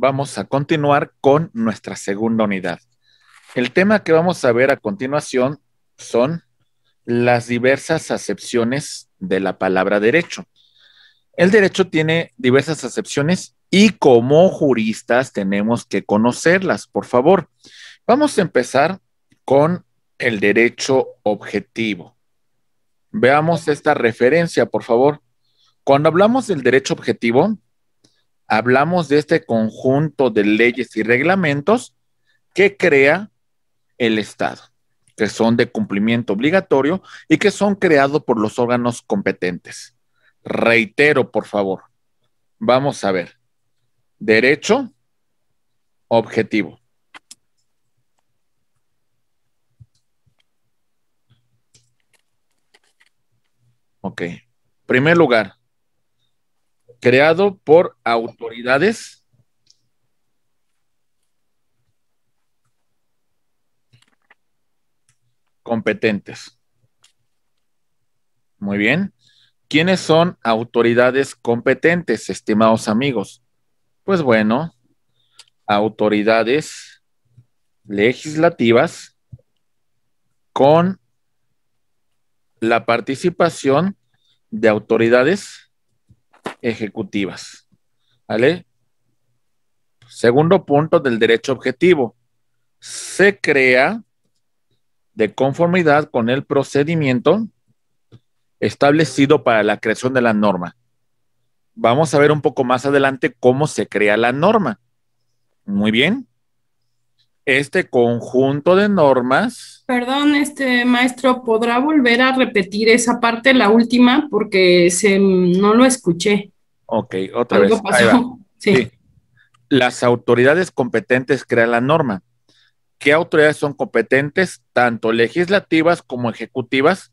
vamos a continuar con nuestra segunda unidad. El tema que vamos a ver a continuación son las diversas acepciones de la palabra derecho. El derecho tiene diversas acepciones y como juristas tenemos que conocerlas, por favor. Vamos a empezar con el derecho objetivo. Veamos esta referencia, por favor. Cuando hablamos del derecho objetivo, hablamos de este conjunto de leyes y reglamentos que crea el Estado, que son de cumplimiento obligatorio y que son creados por los órganos competentes. Reitero, por favor, vamos a ver. Derecho objetivo. Ok. Primer lugar, creado por autoridades competentes. Muy bien. ¿Quiénes son autoridades competentes, estimados amigos? Pues bueno, autoridades legislativas con la participación de autoridades ejecutivas. ¿Vale? Segundo punto del derecho objetivo. Se crea de conformidad con el procedimiento establecido para la creación de la norma. Vamos a ver un poco más adelante cómo se crea la norma. Muy bien este conjunto de normas. Perdón, este maestro, ¿podrá volver a repetir esa parte, la última, porque se, no lo escuché? Ok, otra vez. Pasó. Las autoridades competentes crean la norma. ¿Qué autoridades son competentes, tanto legislativas como ejecutivas,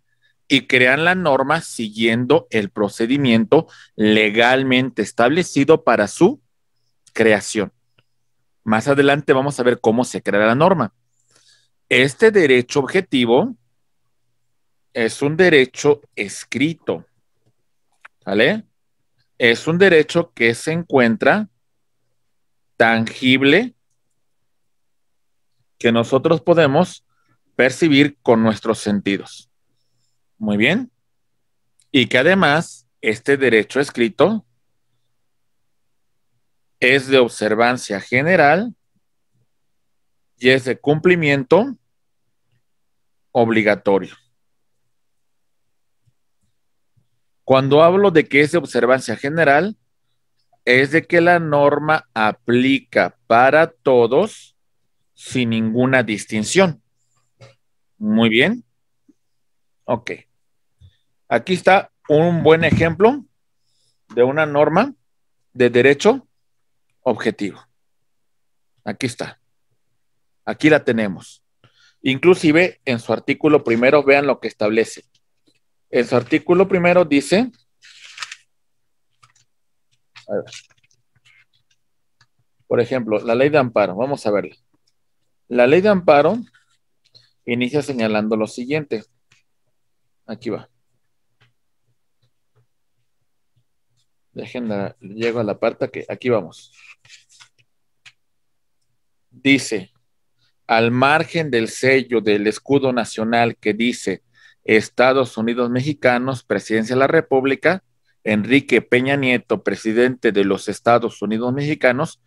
y crean la norma siguiendo el procedimiento legalmente establecido para su creación? Más adelante vamos a ver cómo se crea la norma. Este derecho objetivo es un derecho escrito, ¿vale? Es un derecho que se encuentra tangible, que nosotros podemos percibir con nuestros sentidos. Muy bien. Y que además este derecho escrito es de observancia general y es de cumplimiento obligatorio. Cuando hablo de que es de observancia general, es de que la norma aplica para todos sin ninguna distinción. Muy bien. Ok. Aquí está un buen ejemplo de una norma de derecho objetivo. Aquí está. Aquí la tenemos. Inclusive en su artículo primero, vean lo que establece. En su artículo primero dice, por ejemplo, la ley de amparo, vamos a verla. La ley de amparo inicia señalando lo siguiente. Aquí va. Déjenla, llego a la parte que aquí vamos. Dice, al margen del sello del escudo nacional que dice Estados Unidos Mexicanos, Presidencia de la República, Enrique Peña Nieto, presidente de los Estados Unidos Mexicanos,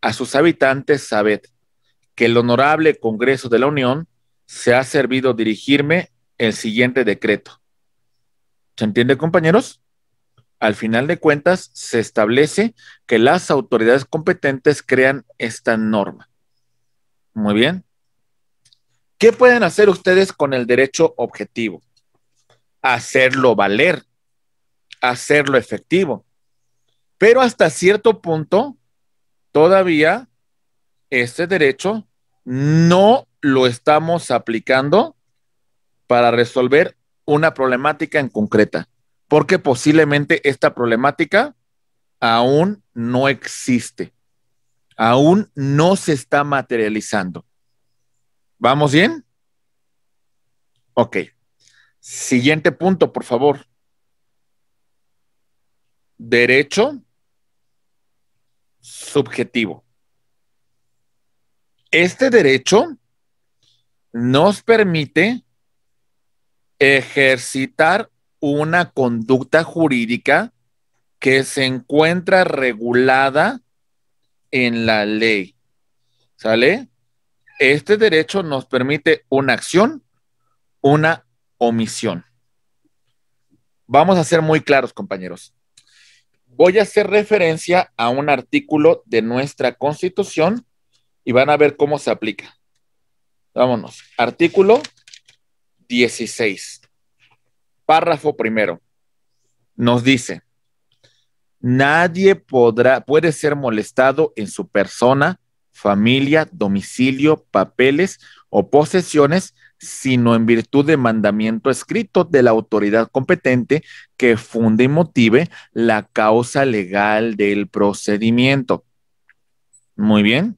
a sus habitantes sabed que el honorable Congreso de la Unión se ha servido dirigirme el siguiente decreto. ¿Se entiende, compañeros? al final de cuentas, se establece que las autoridades competentes crean esta norma. Muy bien. ¿Qué pueden hacer ustedes con el derecho objetivo? Hacerlo valer, hacerlo efectivo. Pero hasta cierto punto, todavía este derecho no lo estamos aplicando para resolver una problemática en concreta porque posiblemente esta problemática aún no existe, aún no se está materializando. ¿Vamos bien? Ok. Siguiente punto, por favor. Derecho subjetivo. Este derecho nos permite ejercitar una conducta jurídica que se encuentra regulada en la ley. ¿Sale? Este derecho nos permite una acción, una omisión. Vamos a ser muy claros, compañeros. Voy a hacer referencia a un artículo de nuestra Constitución y van a ver cómo se aplica. Vámonos. Artículo 16 párrafo primero nos dice, nadie podrá, puede ser molestado en su persona, familia, domicilio, papeles o posesiones, sino en virtud de mandamiento escrito de la autoridad competente que funde y motive la causa legal del procedimiento. Muy bien.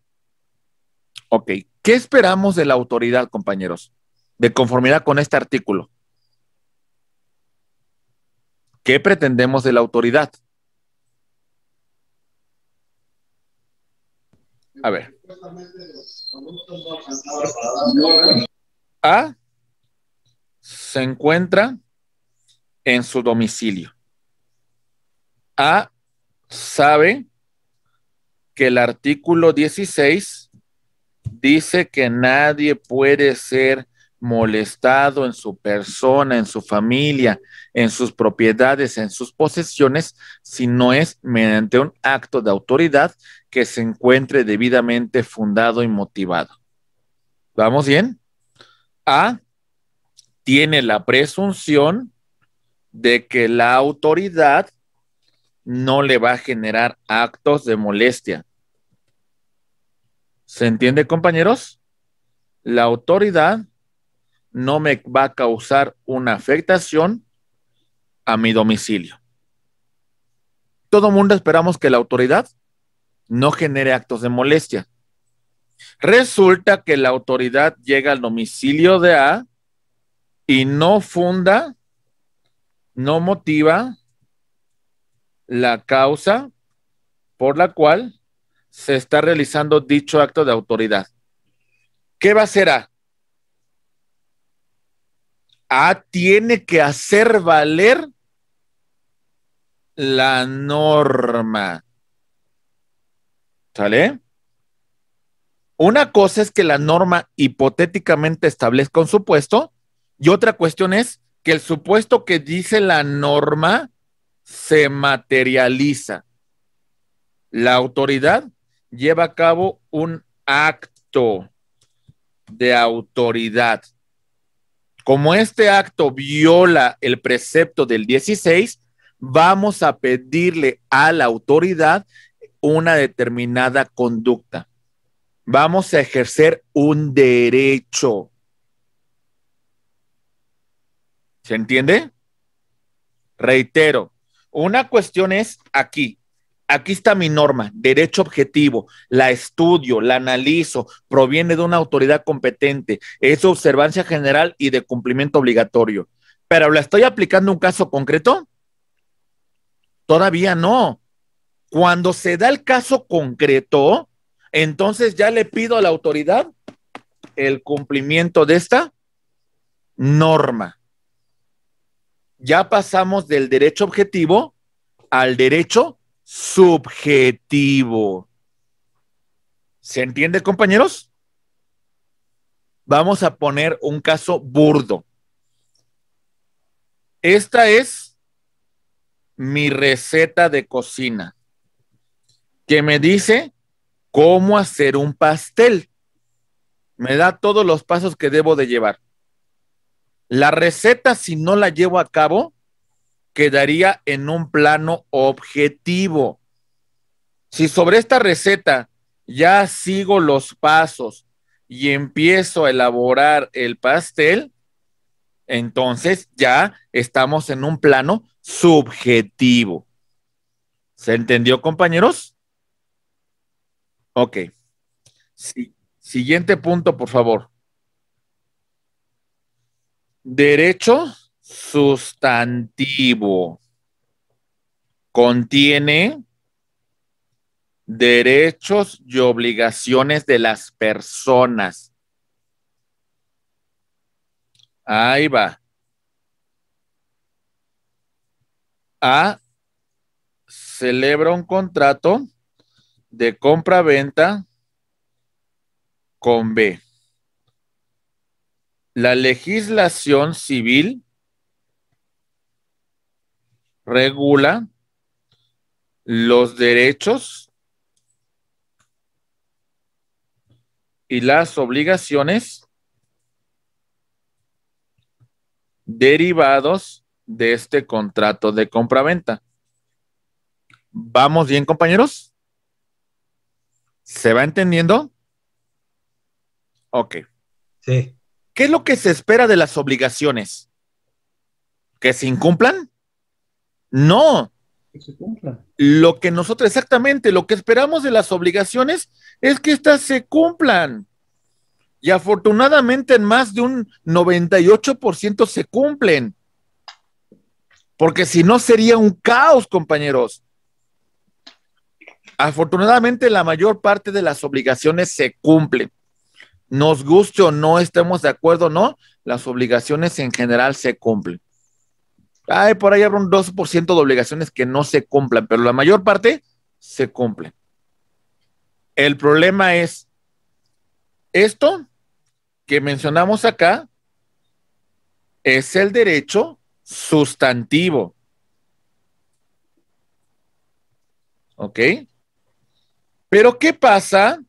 Ok, ¿qué esperamos de la autoridad, compañeros? De conformidad con este artículo. ¿Qué pretendemos de la autoridad? A ver. A se encuentra en su domicilio. A sabe que el artículo 16 dice que nadie puede ser molestado en su persona, en su familia, en sus propiedades, en sus posesiones, si no es mediante un acto de autoridad que se encuentre debidamente fundado y motivado. ¿Vamos bien? A. Tiene la presunción de que la autoridad no le va a generar actos de molestia. ¿Se entiende, compañeros? La autoridad no me va a causar una afectación a mi domicilio. Todo mundo esperamos que la autoridad no genere actos de molestia. Resulta que la autoridad llega al domicilio de A y no funda, no motiva la causa por la cual se está realizando dicho acto de autoridad. ¿Qué va a hacer A? A tiene que hacer valer la norma. ¿Sale? Una cosa es que la norma hipotéticamente establezca un supuesto y otra cuestión es que el supuesto que dice la norma se materializa. La autoridad lleva a cabo un acto de autoridad. Como este acto viola el precepto del 16, vamos a pedirle a la autoridad una determinada conducta. Vamos a ejercer un derecho. ¿Se entiende? Reitero, una cuestión es aquí, aquí está mi norma, derecho objetivo, la estudio, la analizo, proviene de una autoridad competente, es observancia general y de cumplimiento obligatorio. Pero ¿la estoy aplicando un caso concreto? Todavía no. Cuando se da el caso concreto, entonces ya le pido a la autoridad el cumplimiento de esta norma. Ya pasamos del derecho objetivo al derecho subjetivo. ¿Se entiende, compañeros? Vamos a poner un caso burdo. Esta es mi receta de cocina que me dice cómo hacer un pastel. Me da todos los pasos que debo de llevar. La receta, si no la llevo a cabo, quedaría en un plano objetivo. Si sobre esta receta ya sigo los pasos y empiezo a elaborar el pastel, entonces ya estamos en un plano subjetivo. ¿Se entendió, compañeros? Ok. Sí. Siguiente punto, por favor. Derecho Sustantivo. Contiene derechos y obligaciones de las personas. Ahí va. A celebra un contrato de compra-venta con B. La legislación civil regula los derechos y las obligaciones derivados de este contrato de compraventa. ¿Vamos bien, compañeros? ¿Se va entendiendo? Ok. Sí. ¿Qué es lo que se espera de las obligaciones? ¿Que se incumplan? No. Lo que nosotros, exactamente, lo que esperamos de las obligaciones es que éstas se cumplan. Y afortunadamente en más de un 98% se cumplen. Porque si no sería un caos, compañeros. Afortunadamente la mayor parte de las obligaciones se cumplen. Nos guste o no estemos de acuerdo, ¿no? Las obligaciones en general se cumplen. Hay por ahí habrá un 2% de obligaciones que no se cumplan, pero la mayor parte se cumplen. El problema es esto que mencionamos acá es el derecho sustantivo. ¿Ok? Pero ¿qué pasa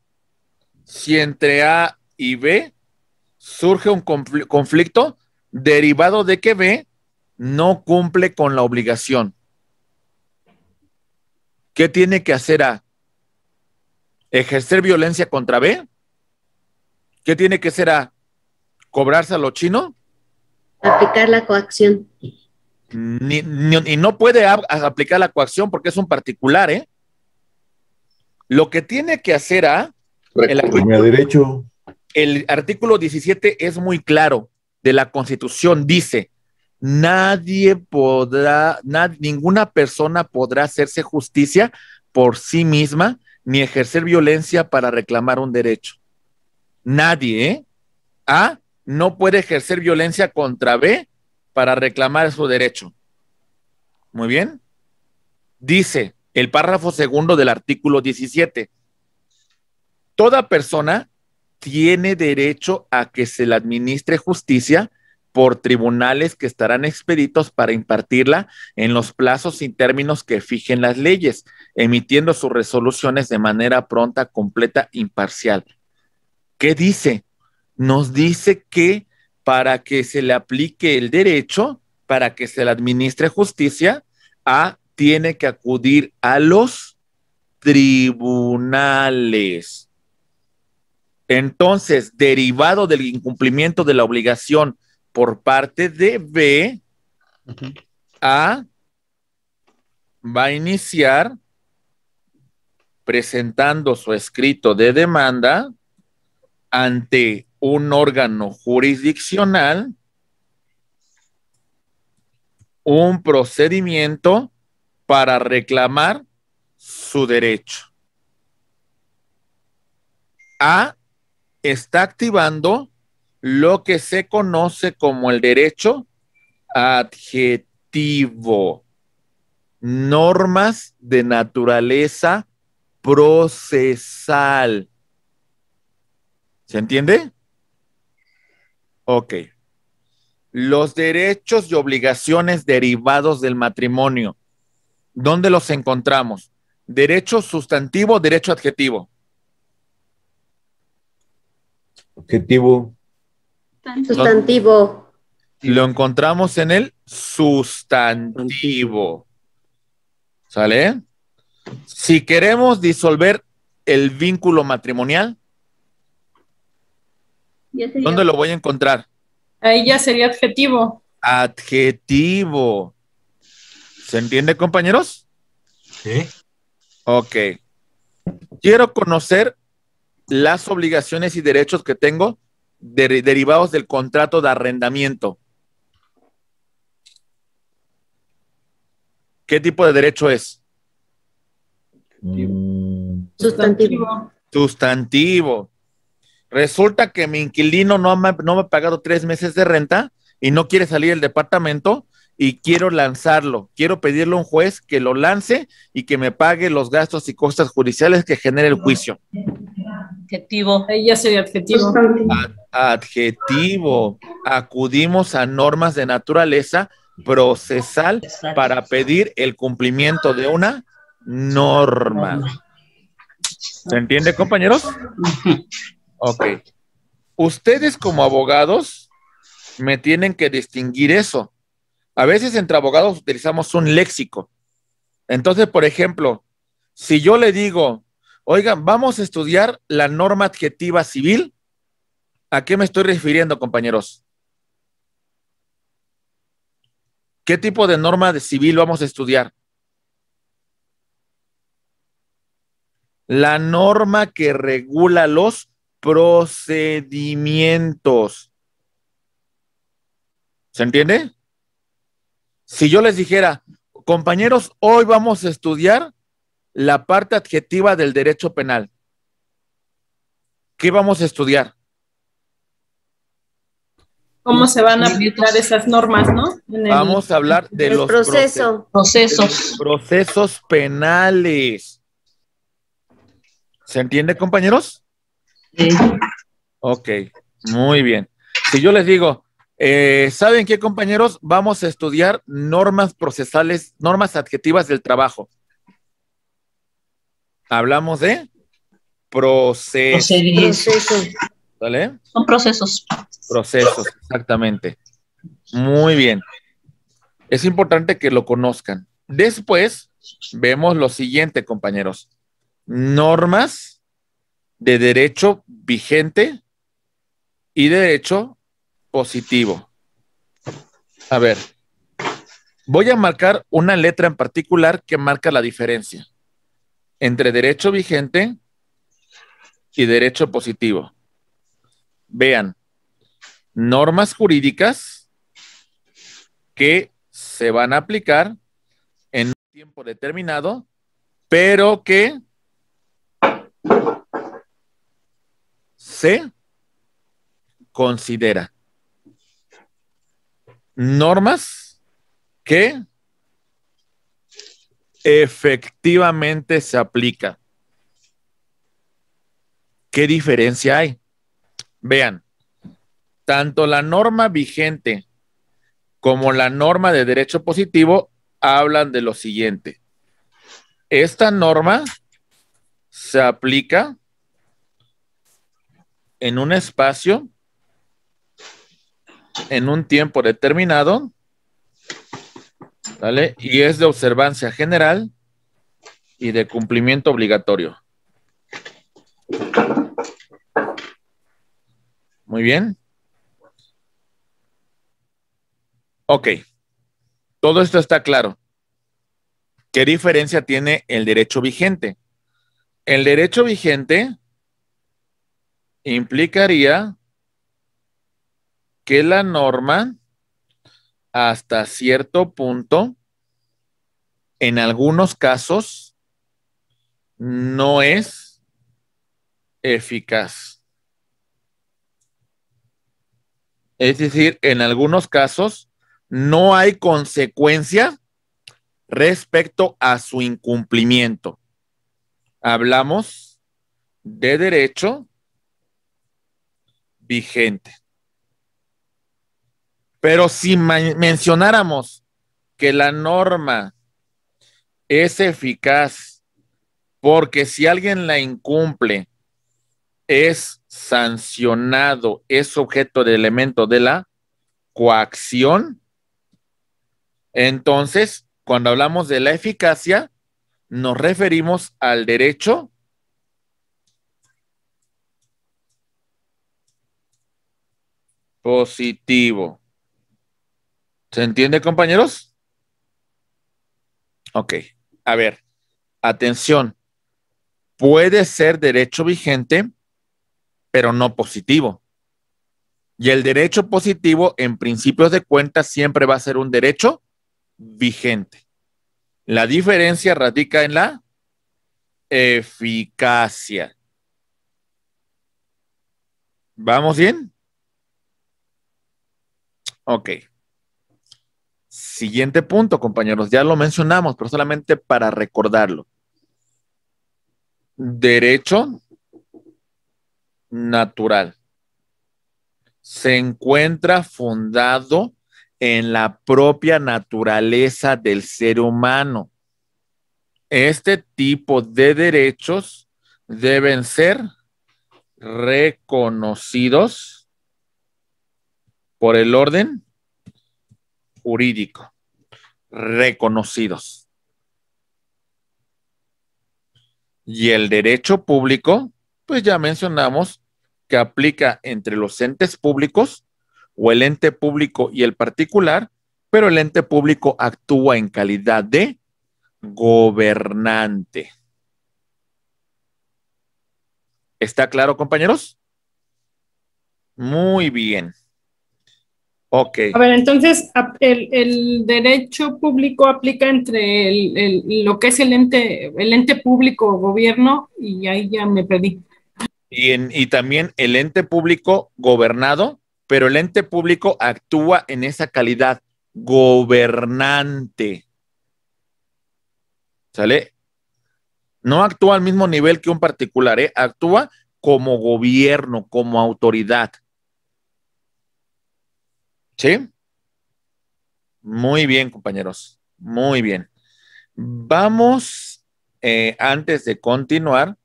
si entre A y B surge un conflicto derivado de que B no cumple con la obligación. ¿Qué tiene que hacer A? ¿Ejercer violencia contra B? ¿Qué tiene que hacer A? ¿Cobrarse a lo chino? Aplicar la coacción. y no puede aplicar la coacción porque es un particular, ¿eh? Lo que tiene que hacer A... el artículo 17 es muy claro de la Constitución, dice, nadie podrá, ninguna persona podrá hacerse justicia por sí misma ni ejercer violencia para reclamar un derecho. Nadie, ¿eh? A no puede ejercer violencia contra B para reclamar su derecho. Muy bien. Dice el párrafo segundo del artículo 17. Toda persona tiene derecho a que se le administre justicia por tribunales que estarán expeditos para impartirla en los plazos y términos que fijen las leyes, emitiendo sus resoluciones de manera pronta, completa, imparcial. ¿Qué dice? Nos dice que para que se le aplique el derecho, para que se le administre justicia, a tiene que acudir a los tribunales. Entonces, derivado del incumplimiento de la obligación por parte de B A va a iniciar presentando su escrito de demanda ante un órgano jurisdiccional un procedimiento para reclamar su derecho. A está activando lo que se conoce como el derecho adjetivo, normas de naturaleza procesal. ¿Se entiende? Ok. Los derechos y obligaciones derivados del matrimonio. ¿Dónde los encontramos? ¿Derecho sustantivo derecho adjetivo? Adjetivo. Sustantivo. Lo encontramos en el sustantivo. ¿Sale? Si queremos disolver el vínculo matrimonial, ¿dónde lo voy a encontrar? Ahí ya sería adjetivo. Adjetivo. ¿Se entiende, compañeros? Sí. Ok. Quiero conocer las obligaciones y derechos que tengo derivados del contrato de arrendamiento. ¿Qué tipo de derecho es? Sustantivo. Sustantivo. Resulta que mi inquilino no me, ha pagado tres meses de renta y no quiere salir del departamento y quiero lanzarlo. Quiero pedirle a un juez que lo lance y que me pague los gastos y costas judiciales que genere el juicio. Adjetivo. ella sería adjetivo. adjetivo. Acudimos a normas de naturaleza procesal para pedir el cumplimiento de una norma. ¿Se entiende, compañeros? Ok. Ustedes como abogados me tienen que distinguir eso. A veces entre abogados utilizamos un léxico. Entonces, por ejemplo, si yo le digo, Oigan, vamos a estudiar la norma adjetiva civil. ¿A qué me estoy refiriendo, compañeros? ¿Qué tipo de norma de civil vamos a estudiar? La norma que regula los procedimientos. ¿Se entiende? Si yo les dijera, compañeros, hoy vamos a estudiar la parte adjetiva del derecho penal. ¿Qué vamos a estudiar? cómo se van a aplicar esas normas, ¿no? Vamos a hablar de los procesos. Procesos. procesos penales. ¿Se entiende, compañeros? Sí. Ok, muy bien. Si yo les digo, eh, ¿saben qué, compañeros? Vamos a estudiar normas procesales, normas adjetivas del trabajo hablamos de procesos. ¿Vale? Son procesos. Procesos, exactamente. Muy bien. Es importante que lo conozcan. Después vemos lo siguiente, compañeros. Normas de derecho vigente y derecho positivo. A ver, voy a marcar una letra en particular que marca la diferencia entre derecho vigente y derecho positivo. Vean, normas jurídicas que se van a aplicar en un tiempo determinado, pero que se considera normas que efectivamente se aplica. ¿Qué diferencia hay? Vean, tanto la norma vigente como la norma de derecho positivo hablan de lo siguiente. Esta norma se aplica en un espacio, en un tiempo determinado, ¿Vale? Y es de observancia general y de cumplimiento obligatorio. Muy bien. Ok. Todo esto está claro. ¿Qué diferencia tiene el derecho vigente? El derecho vigente implicaría que la norma hasta cierto punto, en algunos casos, no es eficaz. Es decir, en algunos casos no hay consecuencia respecto a su incumplimiento. Hablamos de derecho vigente. Pero si mencionáramos que la norma es eficaz porque si alguien la incumple, es sancionado, es objeto de elemento de la coacción, entonces, cuando hablamos de la eficacia, nos referimos al derecho positivo. ¿Se entiende, compañeros? Ok, a ver, atención. Puede ser derecho vigente, pero no positivo. Y el derecho positivo, en principios de cuenta, siempre va a ser un derecho vigente. La diferencia radica en la eficacia. ¿Vamos bien? Ok. Siguiente punto, compañeros, ya lo mencionamos, pero solamente para recordarlo. Derecho natural. Se encuentra fundado en la propia naturaleza del ser humano. Este tipo de derechos deben ser reconocidos por el orden jurídico, reconocidos. Y el derecho público, pues ya mencionamos que aplica entre los entes públicos o el ente público y el particular, pero el ente público actúa en calidad de gobernante. ¿Está claro, compañeros? Muy bien. Ok. A ver, entonces el, derecho público aplica entre lo que es el ente, el ente público gobierno y ahí ya me pedí. Y, también el ente público gobernado, pero el ente público actúa en esa calidad gobernante. ¿Sale? No actúa al mismo nivel que un particular, ¿eh? actúa como gobierno, como autoridad. ¿Sí? Muy bien, compañeros. Muy bien. Vamos, eh, antes de continuar.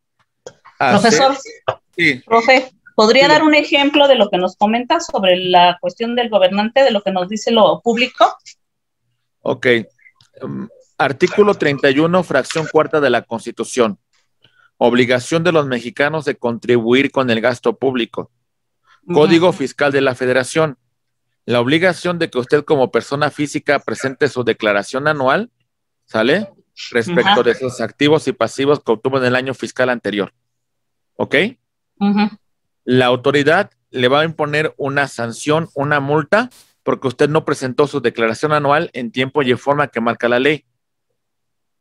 A Profesor, ¿podría dar un ejemplo de lo que nos comenta sobre la cuestión del gobernante, de lo que nos dice lo público? Ok. Mm, artículo 31, fracción cuarta de la Constitución. Obligación de los mexicanos de contribuir con el gasto público. Código Fiscal de la Federación la obligación de que usted como persona física presente su declaración anual, ¿sale? Respecto de sus activos y pasivos que obtuvo en el año fiscal anterior. ¿Ok? La autoridad le va a imponer una sanción, una multa, porque usted no presentó su declaración anual en tiempo y en forma que marca la ley.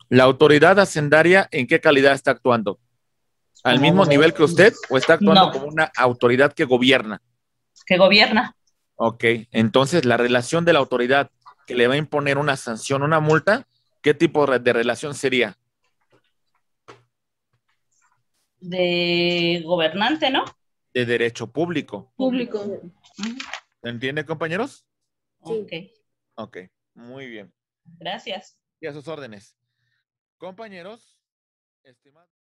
La autoridad hacendaria, ¿en qué calidad está actuando? ¿Al mismo nivel que usted o está actuando como una autoridad que gobierna? Que gobierna. Ok, entonces la relación de la autoridad que le va a imponer una sanción, una multa, ¿qué tipo de relación sería? De gobernante, ¿no? De derecho público. Público. ¿Entiende, compañeros? Sí. Ok. Ok, muy bien. Gracias. Y a sus órdenes. Compañeros, estimados.